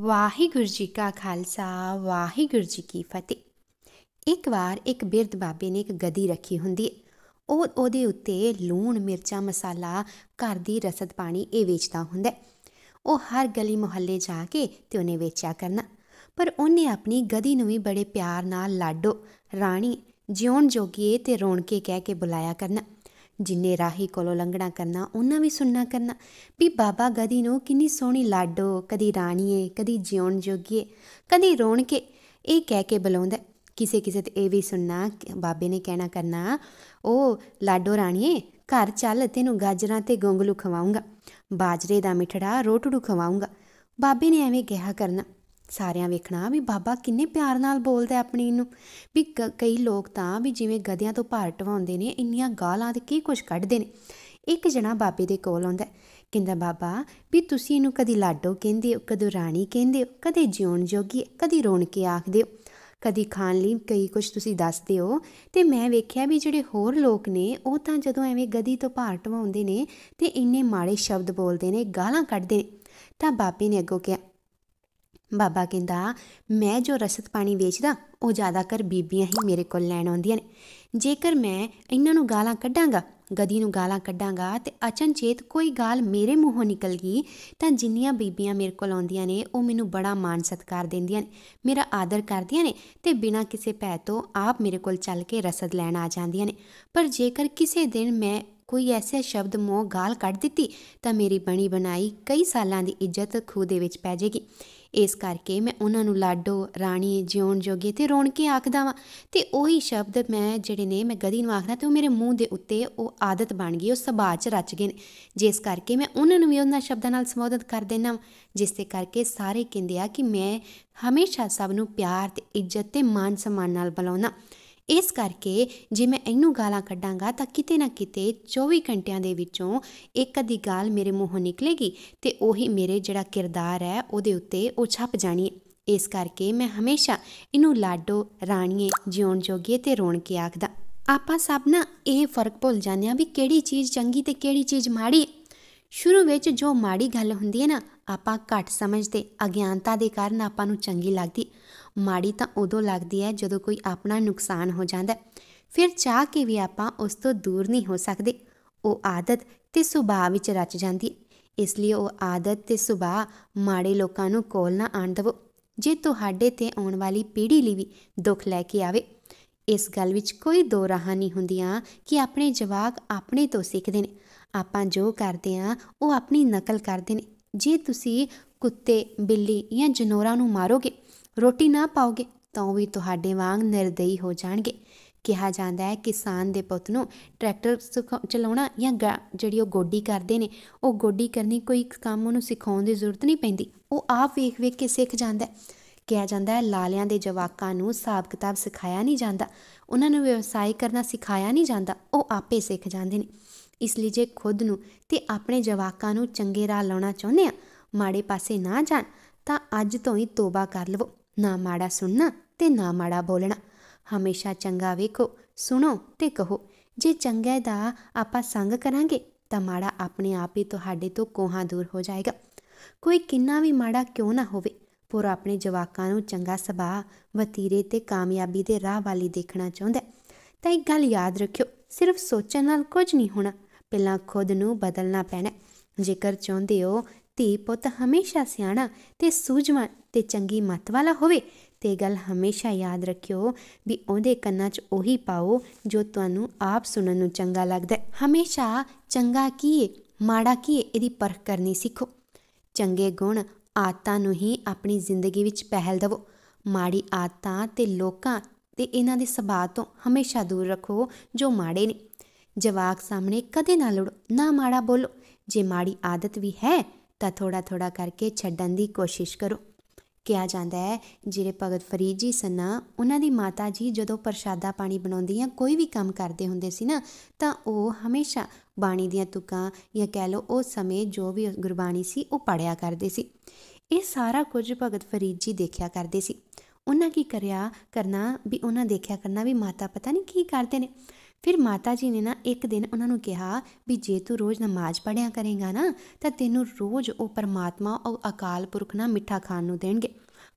ਵਾਹਿਗੁਰੂ ਜੀ ਕਾ ਖਾਲਸਾ ਵਾਹਿਗੁਰੂ ਜੀ ਕੀ ਫਤਿਹ ਇੱਕ ਵਾਰ ਇੱਕ ਬਿਰਧ ਬਾਬੇ ਨੇ ਇੱਕ ਗਦੀ ਰੱਖੀ ਹੁੰਦੀ ਉਹ ਉਹਦੇ ਉੱਤੇ ਲੂਣ ਮਿਰਚਾਂ ਮਸਾਲਾ ਘਰ ਦੀ ਰਸਦ ਪਾਣੀ ਇਹ ਵੇਚਦਾ ਹੁੰਦਾ ਉਹ ਹਰ ਗਲੀ ਮੁਹੱਲੇ ਜਾ ਕੇ ਤੇ ਉਹਨੇ ਵੇਚਿਆ ਕਰਨਾ ਪਰ ਉਹਨੇ ਆਪਣੀ ਗਦੀ ਨੂੰ ਵੀ ਬੜੇ ਪਿਆਰ ਨਾਲ ਲਾਡੋ ਰਾਣੀ ਜਿਉਣ ਜੋਗੀਏ ਤੇ ਰੋਣ ਕੇ ਕਹਿ ਕੇ ਬੁਲਾਇਆ ਕਰਨਾ ਜਿੰਨੇ ਰਾਹੀ ਕੋਲੋਂ ਲੰਘਣਾ ਕਰਨਾ ਉਹਨਾਂ ਵੀ ਸੁਣਨਾ ਕਰਨਾ ਵੀ ਬਾਬਾ ਗਦੀ ਨੂੰ ਕਿੰਨੀ ਸੋਹਣੀ ਲਾਡੋ ਕਦੀ ਰਾਣੀਏ ਕਦੀ ਜਿਉਣ ਜੋਗੀਏ ਕਦੀ ਰੋਣ ਕੇ ਇਹ ਕਹਿ ਕੇ ਬੁਲਾਉਂਦਾ ਕਿਸੇ ਕਿਸੇ ਤੇ ਇਹ ਵੀ ਸੁਣਨਾ ਬਾਬੇ ਨੇ ਕਹਿਣਾ ਕਰਨਾ ਉਹ ਲਾਡੋ ਰਾਣੀਏ ਘਰ ਚੱਲ ਤੈਨੂੰ ਗਾਜਰਾਂ ਤੇ ਗੋਂਗਲੂ ਖਵਾਉਂਗਾ ਬਾਜਰੇ ਦਾ ਮਿਠੜਾ ਰੋਟੜੂ ਖਵਾਉਂਗਾ ਬਾਬੇ ਨੇ ਐਵੇਂ ਕਿਹਾ ਕਰਨਾ ਸਾਰਿਆਂ ਵੇਖਣਾ ਵੀ ਬਾਬਾ ਕਿੰਨੇ ਪਿਆਰ ਨਾਲ ਬੋਲਦਾ ਆਪਣੀ ਨੂੰ ਵੀ ਕਈ ਲੋਕ ਤਾਂ ਵੀ ਜਿਵੇਂ ਗਧਿਆਂ ਤੋਂ ਭਾਰ ਟਵਾਉਂਦੇ ਨੇ ਇੰਨੀਆਂ ਗਾਲਾਂ ਤੇ ਕੀ ਕੁਝ ਕੱਢਦੇ ਨੇ ਇੱਕ ਜਣਾ ਬਾਬੇ ਦੇ ਕੋਲ ਆਉਂਦਾ ਕਹਿੰਦਾ ਬਾਬਾ ਵੀ ਤੁਸੀਂ ਇਹਨੂੰ ਕਦੀ ਲਾਡੋ ਕਹਿੰਦੇ ਹੋ ਕਦੋਂ ਰਾਣੀ ਕਹਿੰਦੇ ਹੋ ਕਦੇ ਜਿਉਣ ਜੋਗੀ ਕਦੀ ਰੋਣ ਕੇ ਆਖਦੇ ਹੋ ਕਦੀ ਖਾਣ ਲਈ ਕਈ ਕੁਝ ਤੁਸੀਂ ਦੱਸਦੇ ਹੋ ਤੇ ਮੈਂ ਵੇਖਿਆ ਵੀ ਜਿਹੜੇ ਹੋਰ ਲੋਕ ਨੇ ਉਹ ਤਾਂ ਜਦੋਂ ਐਵੇਂ ਗਦੀ ਤੋਂ ਭਾਰ ਟਵਾਉਂਦੇ ਨੇ ਤੇ ਇੰਨੇ ਮਾੜੇ ਸ਼ਬਦ ਬੋਲਦੇ ਨੇ ਗਾਲਾਂ ਕੱਢਦੇ ਤਾਂ ਬਾਬੇ ਨੇ ਅੱਗੋਂ ਕਿਹਾ ਬਾਬਾ ਕਹਿੰਦਾ ਮੈਂ ਜੋ ਰਸਤ ਪਾਣੀ ਵੇਚਦਾ ਉਹ ਜ਼ਿਆਦਾ ਕਰ ਬੀਬੀਆਂ ਹੀ ਮੇਰੇ ਕੋਲ ਲੈਣ ਆਉਂਦੀਆਂ ਨੇ ਜੇਕਰ ਮੈਂ ਇਹਨਾਂ ਨੂੰ ਗਾਲਾਂ ਕੱਢਾਂਗਾ ਗਦੀ ਨੂੰ ਗਾਲਾਂ ਕੱਢਾਂਗਾ ਤੇ ਅਚਨਚੇਤ ਕੋਈ ਗਾਲ ਮੇਰੇ ਮੂੰਹੋਂ ਨਿਕਲ ਗਈ ਤਾਂ ਜਿੰਨੀਆਂ ਬੀਬੀਆਂ ਮੇਰੇ ਕੋਲ ਆਉਂਦੀਆਂ ਨੇ ਉਹ ਮੈਨੂੰ ਬੜਾ ਮਾਣ ਸਤਿਕਾਰ ਦਿੰਦੀਆਂ ਨੇ ਮੇਰਾ ਆਦਰ ਕਰਦੀਆਂ ਨੇ ਤੇ ਬਿਨਾਂ ਕਿਸੇ ਭੈ ਤੋਂ ਆਪ ਮੇਰੇ ਕੋਲ ਚੱਲ ਕੇ ਰਸਦ ਲੈਣ ਆ ਜਾਂਦੀਆਂ ਨੇ ਪਰ ਜੇਕਰ ਕਿਸੇ ਦਿਨ ਮੈਂ ਕੋਈ ਐਸੇ ਸ਼ਬਦ ਮੂੰਹ ਗਾਲ ਕੱਢ ਦਿੱਤੀ ਤਾਂ ਮੇਰੀ ਬਣੀ ਬਣਾਈ ਕਈ ਸਾਲਾਂ ਦੀ ਇੱਜ਼ਤ ਖੂਦੇ ਦੇ ਵਿੱਚ ਪੈ ਜਾਏਗੀ ਇਸ ਕਰਕੇ ਮੈਂ ਉਹਨਾਂ ਨੂੰ ਲਾਡੋ ਰਾਣੀ ਜਿਉਣ ਜੋਗੇ ਤੇ ਰੋਣ ਕੇ ਆਖਦਾ ਵਾਂ ਤੇ ਉਹੀ ਸ਼ਬਦ ਮੈਂ ਜਿਹੜੇ ਨੇ ਮੈਂ ਗਦੀ ਨੂੰ ਆਖਦਾ ਤੇ ਉਹ ਮੇਰੇ ਮੂੰਹ ਦੇ ਉੱਤੇ ਉਹ ਆਦਤ ਬਣ ਗਈ ਉਹ ਸੁਭਾਅ ਚ ਰਚ ਗਏ ਜਿਸ ਕਰਕੇ ਮੈਂ ਉਹਨਾਂ ਨੂੰ ਵੀ ਉਹਨਾਂ ਸ਼ਬਦਾਂ ਨਾਲ ਸੰਬੋਧਿਤ ਕਰ ਦੇਣਾ ਜਿਸ ਤੇ ਕਰਕੇ ਸਾਰੇ ਕਹਿੰਦੇ ਆ ਕਿ ਮੈਂ ਹਮੇਸ਼ਾ ਸਭ ਨੂੰ ਪਿਆਰ ਤੇ ਇੱਜ਼ਤ ਤੇ ਮਾਨ ਸਨਮਾਨ ਨਾਲ ਬੁਲਾਉਣਾ ਇਸ ਕਰਕੇ ਜੇ ਮੈਂ ਇਹਨੂੰ ਗਾਲਾਂ ਕੱਢਾਂਗਾ ਤਾਂ ਕਿਤੇ ਨਾ ਕਿਤੇ 24 ਘੰਟਿਆਂ ਦੇ ਵਿੱਚੋਂ ਇੱਕ ਅੱਧੀ ਗਾਲ ਮੇਰੇ ਮੂੰਹੋਂ ਨਿਕਲੇਗੀ ਤੇ ਉਹੀ ਮੇਰੇ ਜਿਹੜਾ ਕਿਰਦਾਰ ਹੈ ਉਹਦੇ ਉੱਤੇ ਉਹ ਛਪ ਜਾਣੀ ਇਸ ਕਰਕੇ ਮੈਂ ਹਮੇਸ਼ਾ ਇਹਨੂੰ ਲਾਡੋ ਰਾਣੀਏ ਜਿਉਣ ਜੋਗੀਏ ਤੇ ਰੋਣ ਕੇ ਆਖਦਾ ਆਪਾਂ ਸਭ ਨਾ ਇਹ ਫਰਕ ਭੁੱਲ ਜਾਂਦੇ ਆ ਵੀ ਕਿਹੜੀ ਚੀਜ਼ ਚੰਗੀ ਤੇ ਕਿਹੜੀ ਚੀਜ਼ ਮਾੜੀ ਸ਼ੁਰੂ ਵਿੱਚ ਜੋ ਮਾੜੀ ਗੱਲ ਹੁੰਦੀ ਹੈ ਨਾ ਆਪਾਂ ਘੱਟ ਸਮਝਦੇ ਅਗਿਆਨਤਾ ਦੇ ਕਾਰਨ ਆਪਾਂ ਨੂੰ ਚੰਗੀ ਲੱਗਦੀ ਮਾੜੀ ਤਾਂ ਉਦੋਂ ਲੱਗਦੀ ਹੈ ਜਦੋਂ ਕੋਈ ਆਪਣਾ ਨੁਕਸਾਨ ਹੋ ਜਾਂਦਾ ਫਿਰ ਚਾਹ ਕੇ ਵੀ ਆਪਾਂ ਉਸ ਤੋਂ ਦੂਰ ਨਹੀਂ ਹੋ ਸਕਦੇ ਉਹ ਆਦਤ ਤੇ ਸੁਭਾਅ ਵਿੱਚ ਰਚ ਜਾਂਦੀ ਇਸ ਲਈ ਉਹ ਆਦਤ ਤੇ ਸੁਭਾਅ ਮਾੜੇ ਲੋਕਾਂ ਨੂੰ ਕੋਲ ਨਾ ਆਣ ਦਵੋ ਜੇ ਤੁਹਾਡੇ ਤੇ ਆਉਣ ਵਾਲੀ ਪੀੜ੍ਹੀ ਲਈ ਵੀ ਦੁੱਖ ਲੈ ਕੇ ਆਵੇ ਇਸ ਗੱਲ ਵਿੱਚ ਕੋਈ ਦੋ ਰਾਹਾਂ ਨਹੀਂ ਹੁੰਦੀਆਂ ਕਿ ਆਪਣੇ ਜਵਾਕ ਆਪਣੇ ਤੋਂ ਸਿੱਖਦੇ ਨੇ ਆਪਾਂ ਜੋ ਕਰਦੇ ਆ ਉਹ ਆਪਣੀ ਨਕਲ ਕਰਦੇ ਨੇ ਜੇ ਤੁਸੀਂ ਕੁੱਤੇ ਬਿੱਲੀ ਜਾਂ ਜਨੋਰਾ ਨੂੰ ਮਾਰੋਗੇ ਰੋਟੀ ਨਾ ਪਾਓਗੇ ਤਾਂ ਉਹ ਵੀ ਤੁਹਾਡੇ ਵਾਂਗ ਨਿਰਦਈ ਹੋ ਜਾਣਗੇ ਕਿਹਾ ਜਾਂਦਾ ਹੈ ਕਿਸਾਨ ਦੇ ਪੁੱਤ ਨੂੰ ਟਰੈਕਟਰ ਚਲਾਉਣਾ ਜਾਂ ਜਿਹੜੀ ਉਹ ਗੋਡੀ ਕਰਦੇ ਨੇ ਉਹ ਗੋਡੀ ਕਰਨੀ ਕੋਈ ਕੰਮ ਉਹਨੂੰ ਸਿਖਾਉਣ ਦੀ ਜ਼ਰੂਰਤ ਨਹੀਂ ਪੈਂਦੀ ਉਹ ਆਪ ਵੇਖ ਵੇਖ ਕੇ ਸਿੱਖ ਜਾਂਦਾ ਹੈ ਕਿਹਾ ਜਾਂਦਾ ਹੈ ਲਾਲਿਆਂ ਦੇ ਜਵਾਕਾਂ ਨੂੰ ਸਾਬ ਕਿਤਾਬ ਸਿਖਾਇਆ ਨਹੀਂ ਜਾਂਦਾ ਉਹਨਾਂ ਨੂੰ ਵਿਵਸਾਇ ਕਰਨਾ ਸਿਖਾਇਆ ਨਹੀਂ ਜਾਂਦਾ ਉਹ ਆਪੇ ਸਿੱਖ ਜਾਂਦੇ ਨੇ ਇਸ ਲਈ ਜੇ ਖੁਦ ਨੂੰ ਤੇ ਆਪਣੇ ਜਵਾਕਾਂ ਨੂੰ ਚੰਗੇ ਰਾਹ ਲਾਉਣਾ ਚਾਹੁੰਦੇ ਆ ਮਾੜੇ ਪਾਸੇ ਨਾ ਜਾਣ ਤਾਂ ਅੱਜ ਤੋਂ ਹੀ ਤੋਬਾ ਕਰ ਲਵੋ ਨਾ ਮਾੜਾ ਸੁਣਨਾ ਤੇ ਨਾ ਮਾੜਾ ਬੋਲਣਾ ਹਮੇਸ਼ਾ ਚੰਗਾ ਵੇਖੋ ਸੁਣੋ ਤੇ ਕਹੋ ਜੇ ਚੰਗੇ ਦਾ ਆਪਾਂ ਸੰਗ ਕਰਾਂਗੇ ਤਾਂ ਮਾੜਾ ਆਪਣੇ ਆਪ ਹੀ ਤੁਹਾਡੇ ਤੋਂ ਕੋਹਾਂ ਦੂਰ ਹੋ ਜਾਏਗਾ ਕੋਈ ਕਿੰਨਾ ਵੀ ਮਾੜਾ ਕਿਉਂ ਨਾ ਹੋਵੇ ਪਰ ਆਪਣੇ ਜਵਾਕਾਂ ਨੂੰ ਚੰਗਾ ਸੁਭਾਅ ਵਤੀਰੇ ਤੇ ਕਾਮਯਾਬੀ ਦੇ ਰਾਹ ਵਾਲੀ ਦੇਖਣਾ ਚਾਹੁੰਦਾ ਤਾਂ ਇੱਕ ਗੱਲ ਯਾਦ ਰੱਖਿਓ ਸਿਰਫ ਸੋਚਣ ਨਾਲ ਕੁਝ ਨਹੀਂ ਹੋਣਾ ਪਹਿਲਾਂ ਖੁਦ ਨੂੰ ਬਦਲਣਾ ਪੈਣਾ ਜੇਕਰ ਚਾਹੁੰਦੇ ਹੋ ਧੀ ਪੁੱਤ ਹਮੇਸ਼ਾ ਸਿਆਣਾ ਤੇ ਸੂਝਵਾਨ ਤੇ ਚੰਗੀ ਮਤ ਵਾਲਾ ਹੋਵੇ ਤੇ ਗੱਲ ਹਮੇਸ਼ਾ ਯਾਦ ਰੱਖਿਓ ਵੀ ਉਹਦੇ ਕੰਨਾਂ 'ਚ ਉਹੀ ਪਾਓ ਜੋ ਤੁਹਾਨੂੰ ਆਪ ਸੁਣਨ ਨੂੰ ਚੰਗਾ ਲੱਗਦਾ ਹੈ ਹਮੇਸ਼ਾ ਚੰਗਾ ਕੀ ਹੈ ਮਾੜਾ ਕੀ ਹੈ ਇਹਦੀ ਪਰਖ ਕਰਨੀ ਸਿੱਖੋ ਚੰਗੇ ਗੁਣ ਆਤਾਂ ਨੂੰ ਹੀ ਆਪਣੀ ਜ਼ਿੰਦਗੀ ਵਿੱਚ ਪਹਿਲ ਦਿਵੋ ਮਾੜੀ ਆਦਤਾਂ ਤੇ ਲੋਕਾਂ ਤੇ ਇਹਨਾਂ ਦੇ ਸੁਭਾਅ ਤੋਂ ਹਮੇਸ਼ਾ ਦੂਰ ਰੱਖੋ ਜੋ ਮਾੜੇ ਨੇ ਜਵਾਕ ਸਾਹਮਣੇ ਕਦੇ ਨਾ ਲੜੋ ਨਾ ਮਾੜਾ ਬੋਲੋ ਜੇ ਮਾੜੀ ਆਦਤ ਵੀ ਹੈ ਤਾਂ ਥੋੜਾ ਥੋੜਾ ਕਰਕੇ ਛੱਡਣ ਦੀ ਕੋਸ਼ਿਸ਼ ਕਰੋ ਕਿਹਾ ਜਾਂਦਾ ਹੈ ਜਿਹੜੇ ਭਗਤ ਫਰੀਦ ਜੀ ਸਨ ਉਹਨਾਂ ਦੀ ਮਾਤਾ ਜੀ ਜਦੋਂ ਪ੍ਰਸ਼ਾਦਾ ਪਾਣੀ ਬਣਾਉਂਦੀਆਂ ਕੋਈ ਵੀ ਕੰਮ ਕਰਦੇ ਹੁੰਦੇ ਸੀ ਨਾ ਤਾਂ ਉਹ ਹਮੇਸ਼ਾ ਬਾਣੀ ਦੀਆਂ ਤੁਕਾਂ ਜਾਂ ਕਹਿ ਲਓ ਉਹ ਸਮੇਂ ਜੋ ਵੀ ਗੁਰਬਾਣੀ ਸੀ ਉਹ ਪੜਿਆ ਕਰਦੇ ਸੀ ਇਹ ਸਾਰਾ ਕੁਝ ਭਗਤ ਫਰੀਦ ਜੀ ਦੇਖਿਆ ਕਰਦੇ ਸੀ ਉਹਨਾਂ ਕੀ ਕਰਿਆ ਕਰਨਾ ਵੀ ਉਹਨਾਂ ਦੇਖਿਆ ਕਰਨਾ ਵੀ ਮਾਤਾ ਪਤਾ ਨਹੀਂ ਕੀ ਕਰਦੇ ਨੇ ਫਿਰ ਮਾਤਾ ਜੀ ਨੇ ਨਾ ਇੱਕ ਦਿਨ ਉਹਨਾਂ ਨੂੰ ਕਿਹਾ ਵੀ ਜੇ ਤੂੰ ਰੋਜ਼ ਨਮਾਜ਼ ਪੜਿਆ ਕਰੇਗਾ ਨਾ ਤਾਂ ਤੈਨੂੰ ਰੋਜ਼ ਉਹ ਪਰਮਾਤਮਾ ਉਹ ਅਕਾਲ ਪੁਰਖ ਨਾ ਮਿੱਠਾ ਖਾਣ ਨੂੰ ਦੇਣਗੇ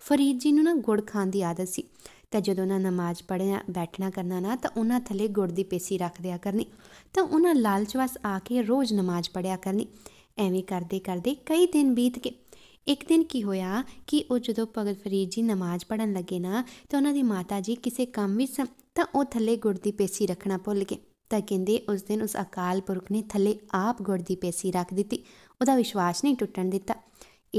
ਫਰੀਦ ਜੀ ਨੂੰ ਨਾ ਗੁੜ ਖਾਣ ਦੀ ਆਦਤ ਸੀ ਤਾਂ ਜਦੋਂ ਉਹਨਾਂ ਨਮਾਜ਼ ਪੜ੍ਹਿਆ ਬੈਠਣਾ ਕਰਨਾ ਨਾ ਤਾਂ ਉਹਨਾਂ ਥੱਲੇ ਗੁੜ ਦੀ ਪੇਸੀ ਰੱਖ ਦਿਆ ਕਰਨੀ ਤਾਂ ਉਹਨਾਂ ਲਾਲਚ ਵਸ ਆ ਕੇ ਰੋਜ਼ ਨਮਾਜ਼ ਪੜ੍ਹਿਆ ਕਰਨੀ ਐਵੇਂ ਕਰਦੇ ਕਰਦੇ ਕਈ ਦਿਨ ਬੀਤ ਗਏ ਇੱਕ ਦਿਨ ਕੀ ਹੋਇਆ ਕਿ ਉਹ ਜਦੋਂ ਭਗਤ ਫਰੀਦ ਜੀ ਨਮਾਜ਼ ਪੜਨ ਲੱਗੇ ਨਾ ਤਾਂ ਉਹਨਾਂ ਦੀ ਮਾਤਾ ਜੀ ਕਿਸੇ ਕੰਮ ਵਿੱਚ ਤਾਂ ਉਹ ਥੱਲੇ ਗੁੜ ਦੀ ਪੇਸੀ ਰੱਖਣਾ ਭੁੱਲ ਗਏ ਤਾਂ ਕਹਿੰਦੇ ਉਸ ਦਿਨ ਉਸ ਅਕਾਲ ਪੁਰਖ ਨੇ ਥੱਲੇ ਆਪ ਗੁੜ ਦੀ ਪੇਸੀ ਰੱਖ ਦਿੱਤੀ ਉਹਦਾ ਵਿਸ਼ਵਾਸ ਨਹੀਂ ਟੁੱਟਣ ਦਿੱਤਾ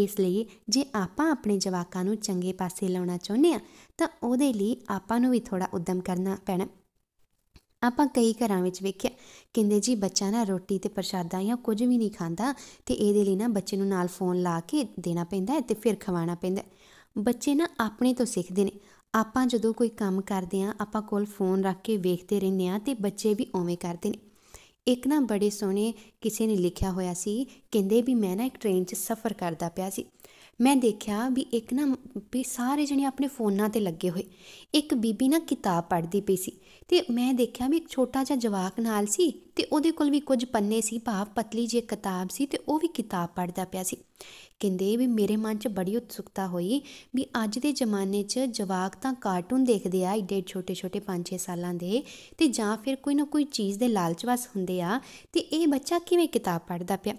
ਇਸ ਲਈ ਜੇ ਆਪਾਂ ਆਪਣੇ ਜਵਾਕਾਂ ਨੂੰ ਚੰਗੇ ਪਾਸੇ ਲਾਉਣਾ ਚਾਹੁੰਦੇ ਆ ਤਾਂ ਉਹਦੇ ਲਈ ਆਪਾਂ ਨੂੰ ਵੀ ਥੋੜਾ ਉਦਮ ਕਰਨਾ ਪੈਣਾ ਆਪਾਂ ਕਈ ਘਰਾਂ ਵਿੱਚ ਵੇਖਿਆ ਕਹਿੰਦੇ ਜੀ ਬੱਚਾ ਨਾ ਰੋਟੀ ਤੇ ਪ੍ਰਸ਼ਾਦਾ ਜਾਂ ਕੁਝ ਵੀ ਨਹੀਂ ਖਾਂਦਾ ਤੇ ਇਹਦੇ ਲਈ ਨਾ ਬੱਚੇ ਨੂੰ ਨਾਲ ਫੋਨ ਲਾ ਕੇ ਦੇਣਾ ਪੈਂਦਾ ਤੇ ਫਿਰ ਖਵਾਣਾ ਪੈਂਦਾ ਬੱਚੇ ਨਾ ਆਪਣੇ ਤੋਂ ਸਿੱਖਦੇ ਨੇ ਆਪਾਂ ਜਦੋਂ ਕੋਈ ਕੰਮ ਕਰਦੇ ਆਂ ਆਪਾਂ ਕੋਲ ਫੋਨ ਰੱਖ ਕੇ ਵੇਖਦੇ ਰਹਿੰਦੇ ਆਂ ਤੇ ਬੱਚੇ ਵੀ ਓਵੇਂ ਕਰਦੇ ਨੇ ਇੱਕ ਨਾ ਬੜੇ ਸੋਹਣੇ ਕਿਸੇ ਨੇ ਲਿਖਿਆ ਹੋਇਆ ਸੀ ਕਹਿੰਦੇ ਵੀ ਮੈਂ ਨਾ ਇੱਕ ਟ੍ਰੇਨ 'ਚ ਸਫ਼ਰ ਕਰਦਾ ਪਿਆ ਸੀ ਮੈਂ ਦੇਖਿਆ ਵੀ ਇੱਕ ਨਾ ਵੀ ਸਾਰੇ ਜਣੇ ਆਪਣੇ ਫੋਨਾਂ ਤੇ ਲੱਗੇ ਹੋਏ ਇੱਕ ਬੀਬੀ ਨਾ ਕਿਤਾਬ ਪੜ੍ਹਦੀ ਪਈ ਸੀ ਤੇ ਮੈਂ ਦੇਖਿਆ ਵੀ ਇੱਕ ਛੋਟਾ ਜਿਹਾ ਜਵਾਕ ਨਾਲ ਸੀ ਤੇ ਉਹਦੇ ਕੋਲ ਵੀ ਕੁਝ ਪੰਨੇ ਸੀ ਭਾਵ ਪਤਲੀ ਜਿਹੀ ਕਿਤਾਬ ਸੀ ਤੇ ਉਹ ਵੀ ਕਿਤਾਬ ਪੜ੍ਹਦਾ ਪਿਆ ਸੀ ਕਹਿੰਦੇ ਵੀ ਮੇਰੇ ਮਨ 'ਚ ਬੜੀ ਉਤਸੁਕਤਾ ਹੋਈ ਵੀ ਅੱਜ ਦੇ ਜ਼ਮਾਨੇ 'ਚ ਜਵਾਕ ਤਾਂ ਕਾਰਟੂਨ ਦੇਖਦੇ ਆ ਏਡੇ ਛੋਟੇ-ਛੋਟੇ 5-6 ਸਾਲਾਂ ਦੇ ਤੇ ਜਾਂ ਫਿਰ ਕੋਈ ਨਾ ਕੋਈ ਚੀਜ਼ ਦੇ ਲਾਲਚ ਹੁੰਦੇ ਆ ਤੇ ਇਹ ਬੱਚਾ ਕਿਵੇਂ ਕਿਤਾਬ ਪੜ੍ਹਦਾ ਪਿਆ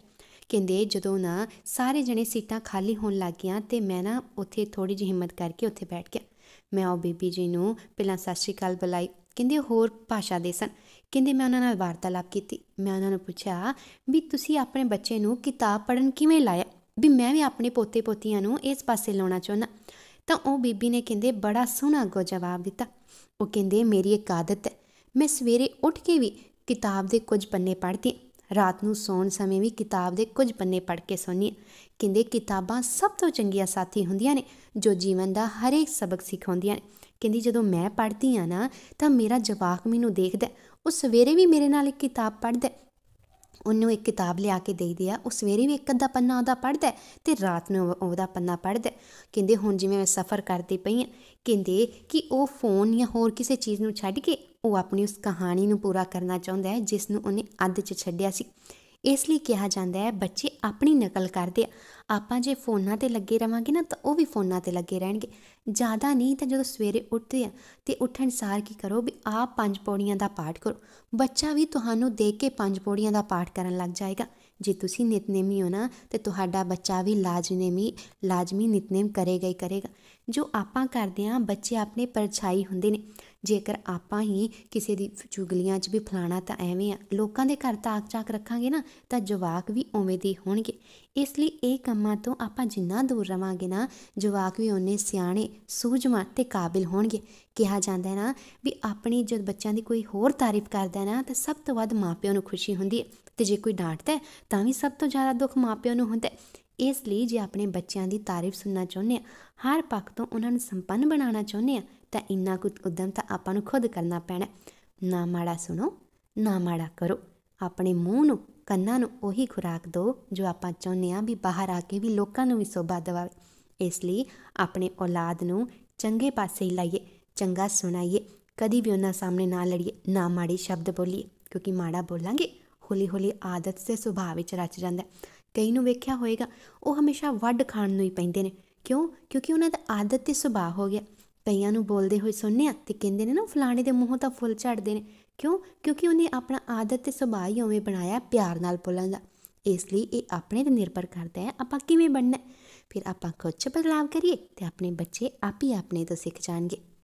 ਕਹਿੰਦੇ ਜਦੋਂ ਨਾ ਸਾਰੇ ਜਣੇ ਸੀਟਾਂ ਖਾਲੀ ਹੋਣ ਲੱਗ ਗਈਆਂ ਤੇ ਮੈਂ ਨਾ ਉੱਥੇ ਥੋੜੀ ਜਿਹੀ ਹਿੰਮਤ ਕਰਕੇ ਉੱਥੇ ਬੈਠ ਗਿਆ ਮੈਂ ਉਹ ਬੀਬੀ ਜੀ ਨੂੰ ਪਹਿਲਾਂ ਸਤਿ ਸ਼੍ਰੀ ਅਕਾਲ ਬੁਲਾਈ ਕਹਿੰਦੇ ਹੋਰ ਭਾਸ਼ਾ ਦੇ ਸਨ ਕਹਿੰਦੇ ਮੈਂ ਉਹਨਾਂ ਨਾਲ ਵਾਰਤਾਲਾਪ ਕੀਤੀ ਮੈਂ ਉਹਨਾਂ ਨੂੰ ਪੁੱਛਿਆ ਵੀ ਤੁਸੀਂ ਆਪਣੇ ਬੱਚੇ ਨੂੰ ਕਿਤਾਬ ਪੜਨ ਕਿਵੇਂ ਲਾਇਆ ਵੀ ਮੈਂ ਵੀ ਆਪਣੇ ਪੋਤੇ ਪੋਤੀਆਂ ਨੂੰ ਇਸ ਪਾਸੇ ਲਾਉਣਾ ਚਾਹੁੰਦਾ ਤਾਂ ਉਹ ਬੀਬੀ ਨੇ ਕਹਿੰਦੇ ਬੜਾ ਸੋਹਣਾ ਗੋ ਜਵਾਬ ਦਿੱਤਾ ਉਹ ਕਹਿੰਦੇ ਮੇਰੀ ਇੱਕ ਆਦਤ ਹੈ ਮੈਂ ਸਵੇਰੇ ਉੱਠ ਕੇ ਵੀ ਕਿਤਾਬ ਦੇ ਕੁਝ ਪੰਨੇ ਪੜ੍ਹਦੀ ਰਾਤ ਨੂੰ ਸੌਣ ਸਮੇਂ ਵੀ ਕਿਤਾਬ ਦੇ ਕੁਝ ਪੰਨੇ ਪੜ੍ਹ ਕੇ ਸੌਣੀ ਕਹਿੰਦੇ ਕਿਤਾਬਾਂ ਸਭ ਤੋਂ ਚੰਗੀਆਂ ਸਾਥੀ ਹੁੰਦੀਆਂ ਨੇ ਜੋ ਜੀਵਨ ਦਾ ਹਰੇਕ ਸਬਕ ਸਿਖਾਉਂਦੀਆਂ ਨੇ ਕਹਿੰਦੀ ਜਦੋਂ ਮੈਂ ਪੜ੍ਹਦੀ ਆ ਨਾ ਤਾਂ ਮੇਰਾ ਜਵਾਕ ਮੈਨੂੰ ਦੇਖਦਾ ਉਹ ਸਵੇਰੇ ਵੀ ਮੇਰੇ ਨਾਲ ਇੱਕ ਕਿਤਾਬ ਪੜ੍ਹਦਾ ਉਹਨੂੰ ਇੱਕ ਕਿਤਾਬ ਲਿਆ ਕੇ ਦੇਈਦੀ ਆ ਉਹ ਸਵੇਰੇ ਵੀ ਇੱਕ ਅੱਧਾ ਪੰਨਾ ਉਹਦਾ ਪੜ੍ਹਦਾ ਤੇ ਰਾਤ ਨੂੰ ਉਹਦਾ ਪੰਨਾ ਪੜ੍ਹਦਾ ਕਹਿੰਦੇ ਹੁਣ ਜਿਵੇਂ ਮੈਂ ਸਫ਼ਰ ਕਰਦੀ ਪਈ ਆ ਕਹਿੰਦੇ ਕਿ ਉਹ ਫੋਨ ਜਾਂ ਹੋਰ ਕਿਸੇ ਚੀਜ਼ ਨੂੰ ਛੱਡ ਕੇ ਉਹ ਆਪਣੀ ਉਸ ਕਹਾਣੀ ਨੂੰ ਪੂਰਾ ਕਰਨਾ ਚਾਹੁੰਦਾ ਹੈ ਜਿਸ ਨੂੰ ਉਹਨੇ ਅੱਧ 'ਚ ਛੱਡਿਆ ਸੀ ਇਸ ਲਈ ਕਿਹਾ ਜਾਂਦਾ ਹੈ ਬੱਚੇ ਆਪਣੀ ਨਕਲ ਕਰਦੇ ਆ ਆਪਾਂ ਜੇ ਫੋਨਾਂ ਤੇ ਲੱਗੇ ਰਵਾਂਗੇ ਨਾ ਤਾਂ ਉਹ ਵੀ ਫੋਨਾਂ ਤੇ ਲੱਗੇ ਰਹਿਣਗੇ ਜ਼ਿਆਦਾ ਨਹੀਂ ਤਾਂ ਜਦੋਂ ਸਵੇਰੇ ਉੱਠਦੇ ਆ ਤੇ ਉੱਠਣ ਸਾਰ ਕੀ ਕਰੋ ਵੀ ਆ ਪੰਜ ਪੌੜੀਆਂ ਦਾ ਪਾਠ ਕਰੋ ਬੱਚਾ ਵੀ ਤੁਹਾਨੂੰ ਦੇਖ ਕੇ ਪੰਜ ਪੌੜੀਆਂ ਦਾ ਪਾਠ ਕਰਨ ਲੱਗ ਜਾਏਗਾ ਜੇ ਤੁਸੀਂ ਨਿਤਨੇਮੀ ਹੋ ਨਾ ਤੇ ਤੁਹਾਡਾ ਬੱਚਾ ਵੀ ਲਾਜਨੇਮੀ ਲਾਜ਼ਮੀ ਨਿਤਨੇਮ ਕਰੇਗਾ ਹੀ ਕਰੇਗਾ ਜੋ ਆਪਾਂ ਕਰਦੇ ਆ ਬੱਚੇ ਆਪਣੇ ਪਰਛਾਈ ਹੁੰਦੇ ਨੇ ਜੇਕਰ ਆਪਾਂ ਹੀ ਕਿਸੇ ਦੀ ਚੁਗਲੀਆਂ 'ਚ ਵੀ ਫਲਾਣਾ ਤਾਂ ਐਵੇਂ ਆ ਲੋਕਾਂ ਦੇ ਘਰ ਤਾਕ ਚਾਕ ਰੱਖਾਂਗੇ ਨਾ ਤਾਂ ਜਵਾਕ ਵੀ ਉਵੇਂ ਦੇ ਹੋਣਗੇ ਇਸ ਲਈ ਇਹ ਕੰਮਾਂ ਤੋਂ ਆਪਾਂ ਜਿੰਨਾ ਦੂਰ ਰਵਾਂਗੇ ਨਾ ਜਵਾਕ ਵੀ ਉਹਨੇ ਸਿਆਣੇ ਸੂਝਵਾਨ ਤੇ ਕਾਬਿਲ ਹੋਣਗੇ ਕਿਹਾ ਜਾਂਦਾ ਹੈ ਨਾ ਵੀ ਆਪਣੀ ਜਦ ਬੱਚਿਆਂ ਦੀ ਕੋਈ ਹੋਰ ਤਾਰੀਫ ਕਰਦਾ ਹੈ ਨਾ ਤਾਂ ਸਭ ਤੋਂ ਵੱਧ ਮਾਪਿਆਂ ਨੂੰ ਖੁਸ਼ੀ ਹੁੰਦੀ ਹੈ ਤੇ ਜੇ ਕੋਈ ਡਾਂਟਦਾ ਤਾਂ ਵੀ ਸਭ ਤੋਂ ਜ਼ਿਆਦਾ ਦੁੱਖ ਮਾਪਿਆਂ ਨੂੰ ਹੁੰਦਾ ਇਸ ਲਈ ਜੇ ਆਪਣੇ ਬੱਚਿਆਂ ਦੀ ਤਾਰੀਫ ਸੁਣਨਾ ਚਾਹੁੰਦੇ ਆ ਹਰ ਪੱਖ ਤੋਂ ਉਹਨਾਂ ਨੂੰ ਸੰਪੰਨ ਬਣਾਉਣਾ ਚਾਹੁੰਦੇ ਆ ਤਾਂ ਇੰਨਾ ਕੁ ਉਦਮ ਤਾਂ ਆਪਾਂ ਨੂੰ ਖੁਦ ਕਰਨਾ ਪੈਣਾ ਨਾ ਮਾੜਾ ਸੁਣੋ ਨਾ ਮਾੜਾ ਕਰੋ ਆਪਣੇ ਮੂੰਹ ਨੂੰ ਕੰਨਾਂ ਨੂੰ ਉਹੀ ਖੁਰਾਕ ਦਿਓ ਜੋ ਆਪਾਂ ਚਾਹੁੰਦੇ ਆ ਵੀ ਬਾਹਰ ਆ ਕੇ ਵੀ ਲੋਕਾਂ ਨੂੰ ਵੀ ਸੋਭਾ ਦਵਾਵੇ ਇਸ ਲਈ ਆਪਣੇ ਔਲਾਦ ਨੂੰ ਚੰਗੇ ਪਾਸੇ ਹੀ ਲਾਈਏ ਚੰਗਾ ਸੁਣਾਈਏ ਕਦੀ ਵੀ ਉਹਨਾਂ ਸਾਹਮਣੇ ਨਾ ਲੜੀਏ ਨਾ ਮਾੜੇ ਸ਼ਬਦ ਬੋਲੀਏ ਕਿਉਂਕਿ ਮਾੜਾ ਬੋਲਾਂਗੇ ਹੌਲੀ ਹੌਲੀ ਆਦਤ ਸੇ ਸੁਭਾਅ ਵਿੱਚ ਰਚ ਜਾਂਦਾ ਹੈ ਕਈ ਨੂੰ ਵੇਖਿਆ ਹੋਵੇਗਾ ਉਹ ਹਮੇਸ਼ਾ ਵੱਡ ਖਾਣ ਨੂੰ ਹੀ ਪੈਂਦੇ ਨੇ ਕਿਉਂ ਕਿਉਂਕਿ ਉਹਨਾਂ ਦਾ ਆਦਤ ਤੇ ਸੁਭਾਅ ਹੋ ਗਿਆ ਕਈਆਂ ਨੂੰ ਬੋਲਦੇ ਹੋਏ ਸੁਣਿਆ ਤੇ ਕਹਿੰਦੇ ਨੇ ਨਾ ਫਲਾਣੇ ਦੇ ਮੂੰਹੋਂ ਤਾਂ ਫੁੱਲ ਝੜਦੇ ਨੇ ਕਿਉਂ ਕਿਉਂਕਿ ਉਹਨੇ ਆਪਣਾ ਆਦਤ ਤੇ ਸੁਭਾਅ ਹੀ ਉਵੇਂ ਬਣਾਇਆ ਪਿਆਰ ਨਾਲ ਬੋਲਣ ਦਾ ਇਸ ਲਈ ਇਹ ਆਪਣੇ ਤੇ ਨਿਰਭਰ ਕਰਦਾ ਹੈ ਆਪਾਂ ਕਿਵੇਂ ਬਣਨਾ ਫਿਰ ਆਪਾਂ ਕੁਝ ਬਦਲਾਅ ਕਰੀਏ ਤੇ ਆਪਣੇ ਬੱਚੇ ਆਪ ਹੀ ਆਪਣੇ ਤੋਂ ਸਿੱਖ ਜਾਣਗੇ